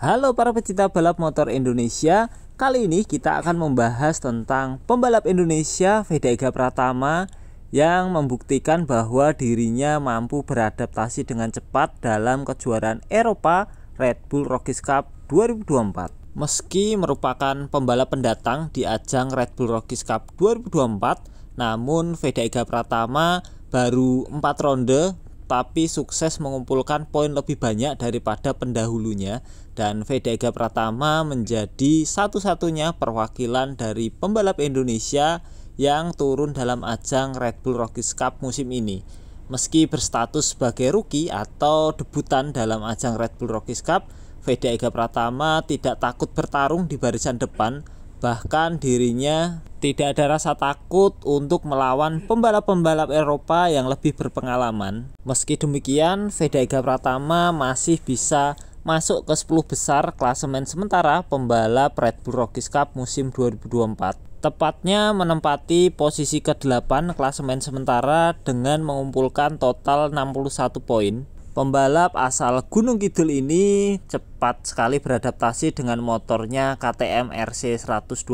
Halo para pecinta balap motor Indonesia Kali ini kita akan membahas tentang pembalap Indonesia Vedega Pratama Yang membuktikan bahwa dirinya mampu beradaptasi dengan cepat dalam kejuaraan Eropa Red Bull Rockies Cup 2024 Meski merupakan pembalap pendatang di ajang Red Bull Rockies Cup 2024 Namun Vedega Pratama baru 4 ronde tapi sukses mengumpulkan poin lebih banyak daripada pendahulunya dan Fedega Pratama menjadi satu-satunya perwakilan dari pembalap Indonesia yang turun dalam ajang Red Bull Rockies Cup musim ini. Meski berstatus sebagai rookie atau debutan dalam ajang Red Bull Rockies Cup, Fedega Pratama tidak takut bertarung di barisan depan Bahkan dirinya tidak ada rasa takut untuk melawan pembalap-pembalap Eropa yang lebih berpengalaman. Meski demikian, Vega Pratama masih bisa masuk ke 10 besar klasemen sementara pembalap Red Bull Rockies Cup musim 2024. Tepatnya menempati posisi ke-8 klasemen sementara dengan mengumpulkan total 61 poin. Pembalap asal Gunung Kidul ini cepat sekali beradaptasi dengan motornya KTM RC 125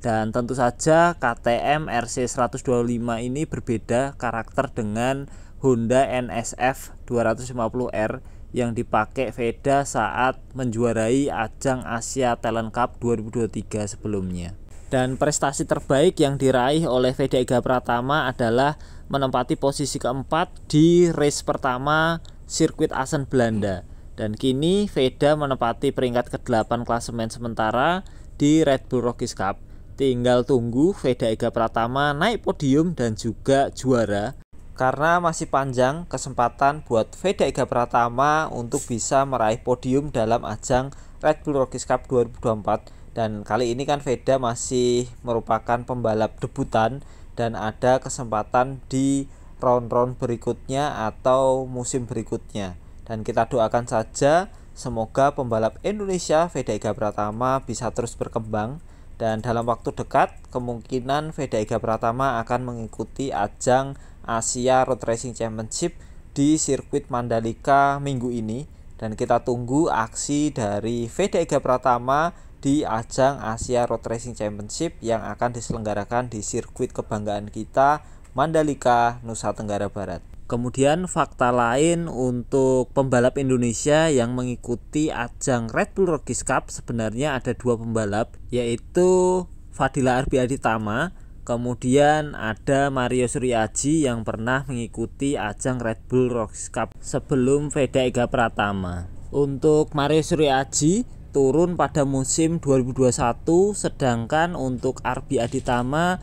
dan tentu saja KTM RC 125 ini berbeda karakter dengan Honda NSF 250R yang dipakai Veda saat menjuarai ajang Asia Talent Cup 2023 sebelumnya. Dan prestasi terbaik yang diraih oleh Fede Ega Pratama adalah menempati posisi keempat di race pertama sirkuit Asen Belanda. Dan kini Veda menempati peringkat ke-8 klasemen sementara di Red Bull Rockies Cup. Tinggal tunggu Veda Ega Pratama naik podium dan juga juara karena masih panjang kesempatan buat Veda Ega Pratama untuk bisa meraih podium dalam ajang Red Bull Rockies Cup 2024 dan kali ini kan Veda masih merupakan pembalap debutan dan ada kesempatan di round-round berikutnya atau musim berikutnya dan kita doakan saja semoga pembalap Indonesia Veda Ega Pratama bisa terus berkembang dan dalam waktu dekat kemungkinan Veda Ega Pratama akan mengikuti ajang Asia Road Racing Championship di sirkuit Mandalika minggu ini dan kita tunggu aksi dari Veda Ega Pratama di ajang Asia Road Racing Championship yang akan diselenggarakan di sirkuit kebanggaan kita Mandalika, Nusa Tenggara Barat. Kemudian fakta lain untuk pembalap Indonesia yang mengikuti ajang Red Bull Rockies Cup sebenarnya ada dua pembalap yaitu Fadila Arbi Aditama Kemudian ada Mario Suryaji yang pernah mengikuti ajang Red Bull Rockies Cup sebelum Veda Ega Pratama. Untuk Mario Suryaji turun pada musim 2021 sedangkan untuk Arbi Aditama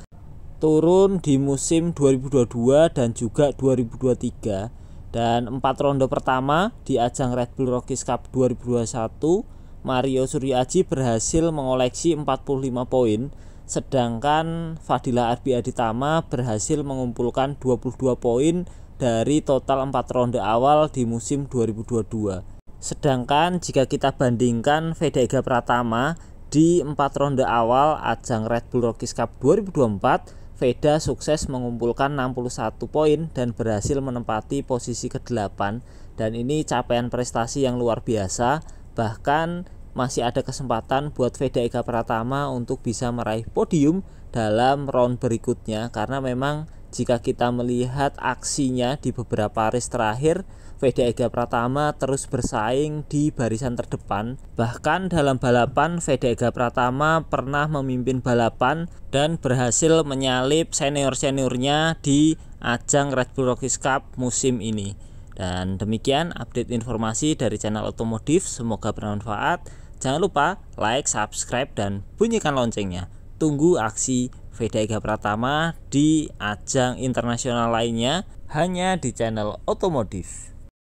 turun di musim 2022 dan juga 2023 dan empat ronde pertama di ajang Red Bull Rockies Cup 2021 Mario Suryaji berhasil mengoleksi 45 poin sedangkan Fadila Arbi Aditama berhasil mengumpulkan 22 poin dari total empat ronde awal di musim 2022 Sedangkan jika kita bandingkan Veda Pratama di 4 ronde awal ajang Red Bull Rockies Cup 2024, Veda sukses mengumpulkan 61 poin dan berhasil menempati posisi ke-8 dan ini capaian prestasi yang luar biasa bahkan masih ada kesempatan buat Veda Ega Pratama untuk bisa meraih podium dalam round berikutnya karena memang jika kita melihat aksinya di beberapa race terakhir Ega Pratama terus bersaing di barisan terdepan. Bahkan dalam balapan Ega Pratama pernah memimpin balapan dan berhasil menyalip senior-seniornya di ajang Red Bull Rockies Cup musim ini. Dan demikian update informasi dari channel otomotif, semoga bermanfaat. Jangan lupa like, subscribe, dan bunyikan loncengnya. Tunggu aksi Veda Ega Pratama di ajang internasional lainnya hanya di channel otomotif.